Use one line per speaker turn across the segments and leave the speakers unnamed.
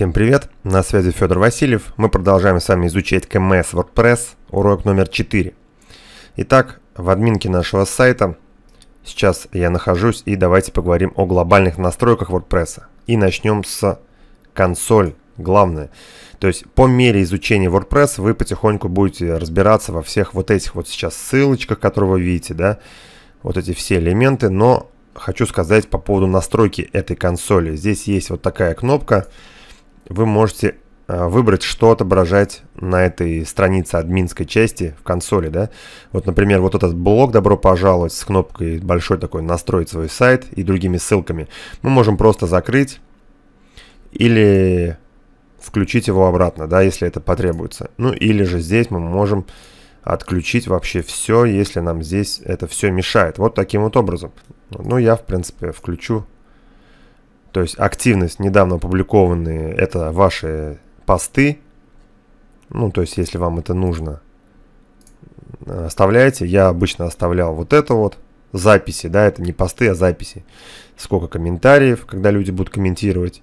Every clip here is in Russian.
Всем привет, на связи Федор Васильев. Мы продолжаем с вами изучать КМС WordPress, урок номер 4. Итак, в админке нашего сайта сейчас я нахожусь и давайте поговорим о глобальных настройках WordPress. И начнем с консоль, главное. То есть по мере изучения WordPress вы потихоньку будете разбираться во всех вот этих вот сейчас ссылочках, которые вы видите, да, вот эти все элементы, но хочу сказать по поводу настройки этой консоли. Здесь есть вот такая кнопка, вы можете э, выбрать, что отображать на этой странице админской части в консоли, да. Вот, например, вот этот блок «Добро пожаловать» с кнопкой большой такой «Настроить свой сайт» и другими ссылками мы можем просто закрыть или включить его обратно, да, если это потребуется. Ну, или же здесь мы можем отключить вообще все, если нам здесь это все мешает. Вот таким вот образом. Ну, я, в принципе, включу то есть активность недавно опубликованные – это ваши посты. Ну, то есть, если вам это нужно, э, оставляйте. Я обычно оставлял вот это вот. Записи, да, это не посты, а записи. Сколько комментариев, когда люди будут комментировать.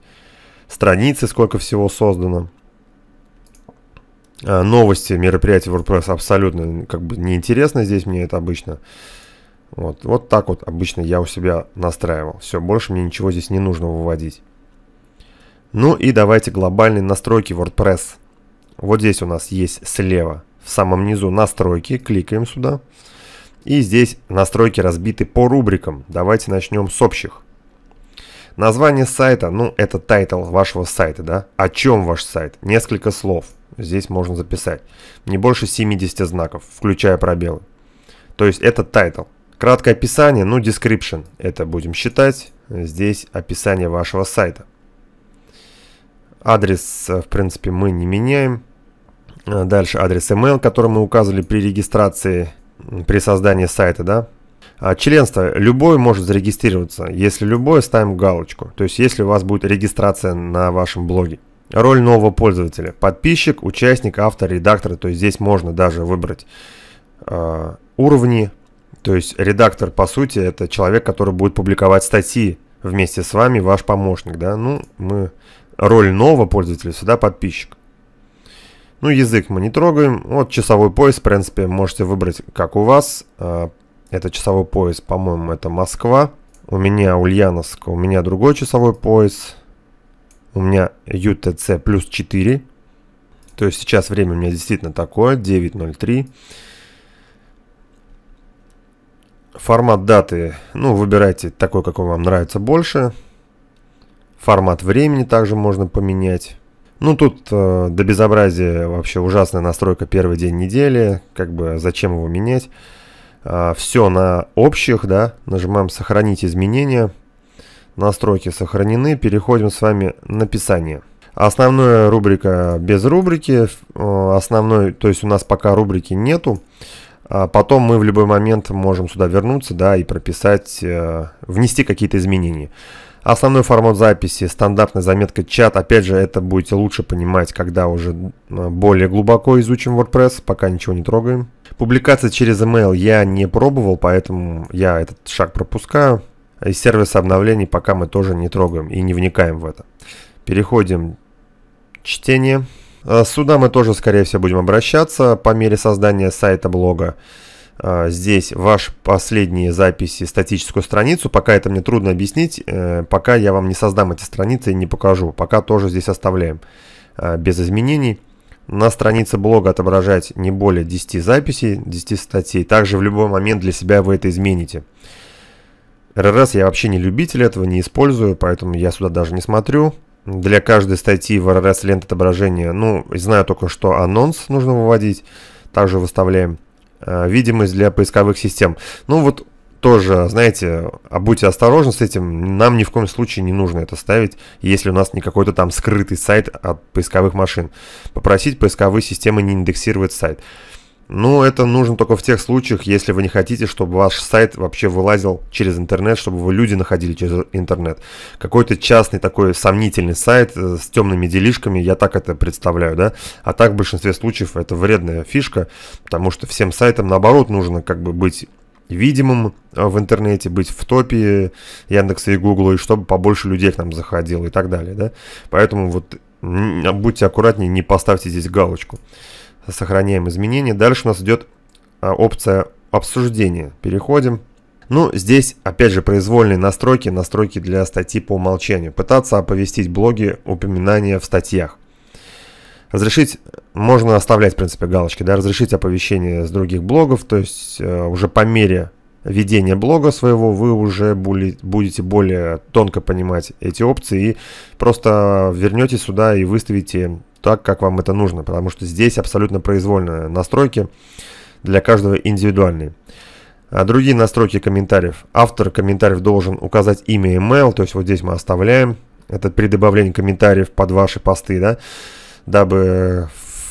Страницы, сколько всего создано. Э, новости мероприятия WordPress абсолютно как бы неинтересно здесь мне это обычно. Вот, вот так вот обычно я у себя настраивал. Все, больше мне ничего здесь не нужно выводить. Ну и давайте глобальные настройки WordPress. Вот здесь у нас есть слева, в самом низу настройки, кликаем сюда. И здесь настройки разбиты по рубрикам. Давайте начнем с общих. Название сайта, ну это тайтл вашего сайта, да? О чем ваш сайт? Несколько слов. Здесь можно записать. Не больше 70 знаков, включая пробелы. То есть это тайтл. Краткое описание, ну description, это будем считать. Здесь описание вашего сайта. Адрес, э, в принципе, мы не меняем. Э, дальше адрес email, который мы указывали при регистрации, при создании сайта, да. А членство. Любой может зарегистрироваться. Если любой, ставим галочку. То есть, если у вас будет регистрация на вашем блоге. Роль нового пользователя. Подписчик, участник, автор, редактор. То есть, здесь можно даже выбрать э, уровни то есть редактор, по сути, это человек, который будет публиковать статьи вместе с вами, ваш помощник, да. Ну, мы роль нового пользователя сюда подписчик. Ну, язык мы не трогаем. Вот часовой пояс, в принципе, можете выбрать, как у вас. А, это часовой пояс, по-моему, это Москва. У меня Ульяновск, у меня другой часовой пояс. У меня UTC плюс 4. То есть сейчас время у меня действительно такое, 9.03. Формат даты, ну, выбирайте такой, какой вам нравится больше. Формат времени также можно поменять. Ну, тут э, до безобразия вообще ужасная настройка первый день недели. Как бы зачем его менять? Э, а, все на общих, да. Нажимаем «Сохранить изменения». Настройки сохранены. Переходим с вами «Написание». Основная рубрика без рубрики. Э, основной, то есть у нас пока рубрики нету. А потом мы в любой момент можем сюда вернуться, да, и прописать, э, внести какие-то изменения. Основной формат записи, стандартная заметка чат. Опять же, это будете лучше понимать, когда уже э, более глубоко изучим WordPress, пока ничего не трогаем. Публикация через email я не пробовал, поэтому я этот шаг пропускаю. И сервис обновлений пока мы тоже не трогаем и не вникаем в это. Переходим чтение. чтению. Э, сюда мы тоже, скорее всего, будем обращаться по мере создания сайта блога. Э, здесь ваши последние записи, статическую страницу. Пока это мне трудно объяснить, э, пока я вам не создам эти страницы и не покажу. Пока тоже здесь оставляем без изменений. На странице блога отображать не более 10 записей, 10 статей. Также в любой момент для себя вы это измените. РРС я вообще не любитель этого, не использую, поэтому я сюда даже не смотрю для каждой статьи в RRS лент отображения. Ну, знаю только, что анонс нужно выводить. Также выставляем э, видимость для поисковых систем. Ну, вот тоже, знаете, а будьте осторожны с этим. Нам ни в коем случае не нужно это ставить, если у нас не какой-то там скрытый сайт от поисковых машин. Попросить поисковые системы не индексировать сайт. Ну, это нужно только в тех случаях, если вы не хотите, чтобы ваш сайт вообще вылазил через интернет, чтобы вы люди находили через интернет. Какой-то частный такой сомнительный сайт э, с темными делишками, я так это представляю, да. А так в большинстве случаев это вредная фишка, потому что всем сайтам наоборот нужно как бы быть видимым э, в интернете, быть в топе Яндекса и Гугла, и чтобы побольше людей к нам заходило и так далее, да. Поэтому вот будьте аккуратнее, не поставьте здесь галочку сохраняем изменения. Дальше у нас идет а, опция обсуждения. Переходим. Ну, здесь, опять же, произвольные настройки, настройки для статьи по умолчанию. Пытаться оповестить блоги упоминания в статьях. Разрешить, можно оставлять, в принципе, галочки, да, разрешить оповещение с других блогов, то есть э, уже по мере ведения блога своего вы уже були, будете более тонко понимать эти опции и просто вернете сюда и выставите так, как вам это нужно, потому что здесь абсолютно произвольные настройки для каждого индивидуальные. А другие настройки комментариев. Автор комментариев должен указать имя и email, то есть вот здесь мы оставляем это при добавлении комментариев под ваши посты, да, дабы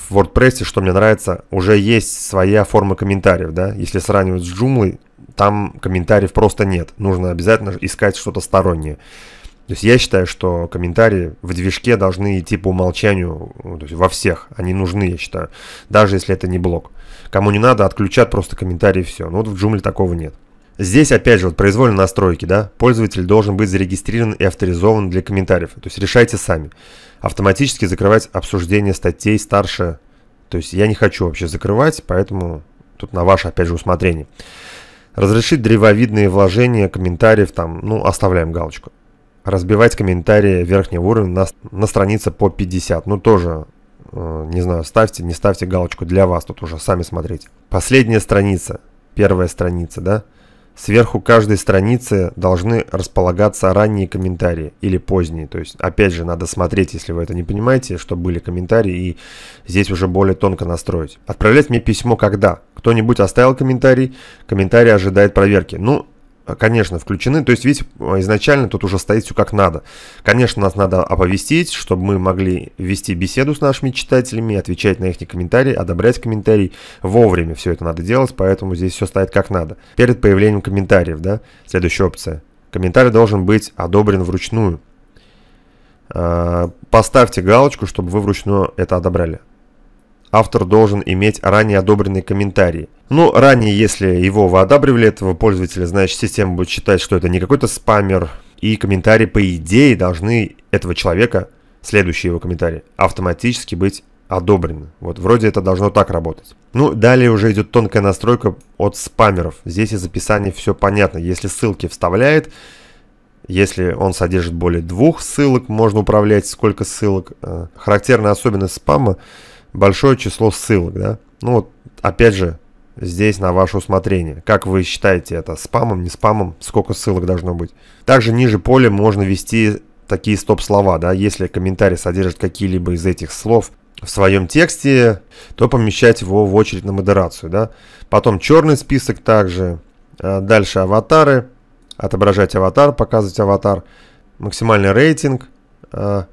в WordPress, что мне нравится, уже есть своя форма комментариев, да, если сравнивать с Joomla, там комментариев просто нет, нужно обязательно искать что-то стороннее. То есть я считаю, что комментарии в движке должны идти по умолчанию ну, то есть во всех. Они нужны, я считаю. Даже если это не блок. Кому не надо, отключат просто комментарии и все. Но ну, вот в Джумле такого нет. Здесь опять же вот произвольные настройки, да, пользователь должен быть зарегистрирован и авторизован для комментариев, то есть решайте сами. Автоматически закрывать обсуждение статей старше, то есть я не хочу вообще закрывать, поэтому тут на ваше опять же усмотрение. Разрешить древовидные вложения комментариев там, ну оставляем галочку разбивать комментарии верхнего уровня на, на странице по 50. Ну, тоже, э, не знаю, ставьте, не ставьте галочку для вас, тут уже сами смотрите. Последняя страница, первая страница, да? Сверху каждой страницы должны располагаться ранние комментарии или поздние. То есть, опять же, надо смотреть, если вы это не понимаете, что были комментарии, и здесь уже более тонко настроить. Отправлять мне письмо когда? Кто-нибудь оставил комментарий? Комментарий ожидает проверки. Ну, конечно, включены. То есть, видите, а, изначально тут уже стоит все как надо. Конечно, нас надо оповестить, чтобы мы могли вести беседу с нашими читателями, отвечать на их комментарии, одобрять комментарии Вовремя все это надо делать, поэтому здесь все стоит как надо. Перед появлением комментариев, да, следующая опция. Комментарий должен быть одобрен вручную. А, поставьте галочку, чтобы вы вручную это одобрали автор должен иметь ранее одобренный комментарий. Ну, ранее, если его одобривали, этого пользователя, значит, система будет считать, что это не какой-то спамер, и комментарии, по идее, должны этого человека, следующие его комментарии, автоматически быть одобрены. Вот вроде это должно так работать. Ну, далее уже идет тонкая настройка от спамеров. Здесь из описания все понятно. Если ссылки вставляет, если он содержит более двух ссылок, можно управлять сколько ссылок. Э, характерная особенность спама – большое число ссылок, да? Ну вот, опять же, здесь на ваше усмотрение. Как вы считаете это, спамом, не спамом, сколько ссылок должно быть. Также ниже поля можно ввести такие стоп-слова, да, если комментарий содержит какие-либо из этих слов в своем тексте, то помещать его в очередь на модерацию, да. Потом черный список также, а дальше аватары, отображать аватар, показывать аватар, максимальный рейтинг, а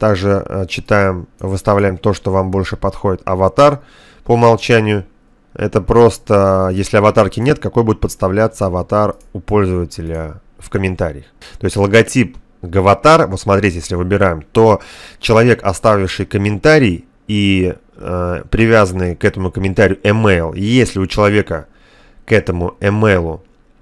также э, читаем, выставляем то, что вам больше подходит. Аватар по умолчанию. Это просто, если аватарки нет, какой будет подставляться аватар у пользователя в комментариях. То есть логотип Гаватар, вот смотрите, если выбираем, то человек, оставивший комментарий и э, привязанный к этому комментарию email, если у человека к этому email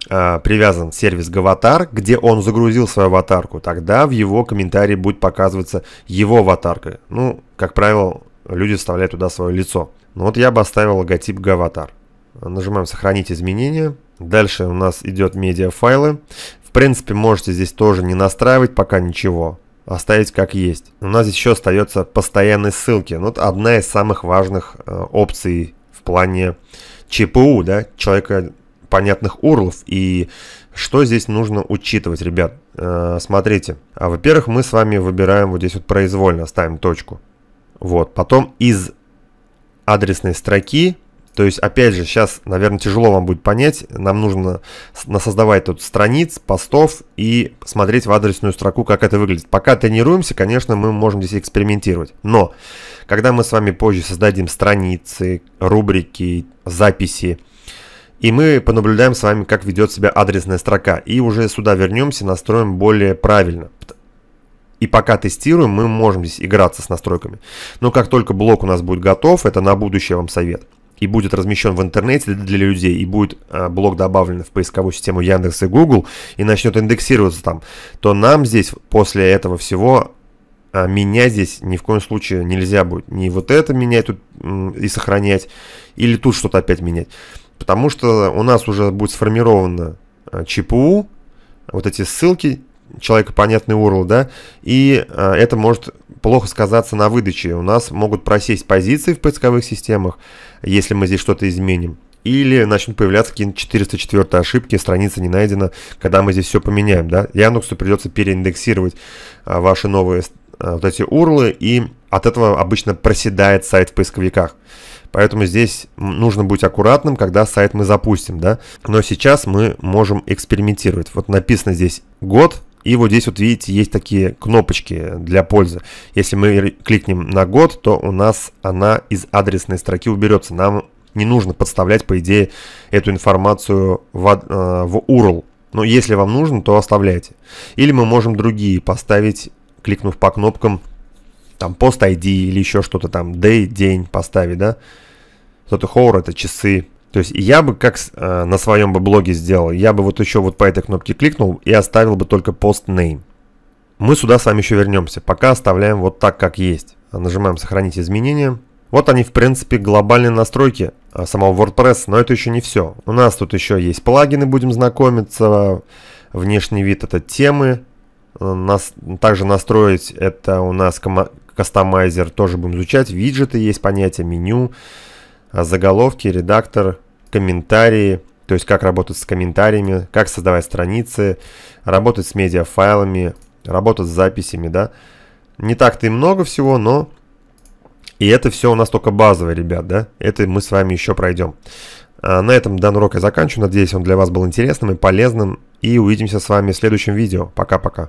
э, привязан сервис Гаватар, где он загрузил свою аватарку, тогда в его комментарии будет показываться его аватарка. Ну, как правило, люди вставляют туда свое лицо. Ну вот я бы оставил логотип Гаватар. Нажимаем «Сохранить изменения». Дальше у нас идет медиафайлы. В принципе, можете здесь тоже не настраивать пока ничего. А оставить как есть. У нас еще остается постоянные ссылки. Ну, вот одна из самых важных э, опций в плане ЧПУ, да, человека понятных урлов и что здесь нужно учитывать, ребят? Э, смотрите, а, во-первых, мы с вами выбираем вот здесь вот произвольно, ставим точку. Вот, потом из адресной строки, то есть, опять же, сейчас, наверное, тяжело вам будет понять, нам нужно насоздавать тут страниц, постов и смотреть в адресную строку, как это выглядит. Пока тренируемся, конечно, мы можем здесь экспериментировать, но когда мы с вами позже создадим страницы, рубрики, записи, и мы понаблюдаем с вами, как ведет себя адресная строка. И уже сюда вернемся, настроим более правильно. И пока тестируем, мы можем здесь играться с настройками. Но как только блок у нас будет готов, это на будущее вам совет. И будет размещен в интернете для людей, и будет э, блок добавлен в поисковую систему Яндекс и Google, и начнет индексироваться там, то нам здесь после этого всего а э, меня здесь ни в коем случае нельзя будет. Не вот это менять тут и сохранять, или тут что-то опять менять. Потому что у нас уже будет сформировано э, ЧПУ, вот эти ссылки, человека понятный URL, да, и э, это может плохо сказаться на выдаче. У нас могут просесть позиции в поисковых системах, если мы здесь что-то изменим. Или начнут появляться какие то 404 ошибки, страница не найдена, когда мы здесь все поменяем, да. Яндексу придется переиндексировать э, ваши новые вот эти урлы, и от этого обычно проседает сайт в поисковиках. Поэтому здесь нужно быть аккуратным, когда сайт мы запустим, да. Но сейчас мы можем экспериментировать. Вот написано здесь год, и вот здесь вот видите, есть такие кнопочки для пользы. Если мы кликнем на год, то у нас она из адресной строки уберется. Нам не нужно подставлять, по идее, эту информацию в, э, в URL. Но если вам нужно, то оставляйте. Или мы можем другие поставить, кликнув по кнопкам там пост ID или еще что-то там, day, день поставить, да. Вот hour это часы. То есть я бы как э, на своем бы блоге сделал, я бы вот еще вот по этой кнопке кликнул и оставил бы только пост name. Мы сюда с вами еще вернемся, пока оставляем вот так как есть. Нажимаем сохранить изменения. Вот они, в принципе, глобальные настройки а, самого WordPress, но это еще не все. У нас тут еще есть плагины, будем знакомиться. Внешний вид это темы. Э, нас, также настроить это у нас ком кастомайзер тоже будем изучать. Виджеты есть понятие, меню, а, заголовки, редактор, комментарии. То есть как работать с комментариями, как создавать страницы, работать с медиафайлами, работать с записями, да. Не так-то и много всего, но... И это все у нас только базовое, ребят, да. Это мы с вами еще пройдем. А на этом данный урок я заканчиваю. Надеюсь, он для вас был интересным и полезным. И увидимся с вами в следующем видео. Пока-пока.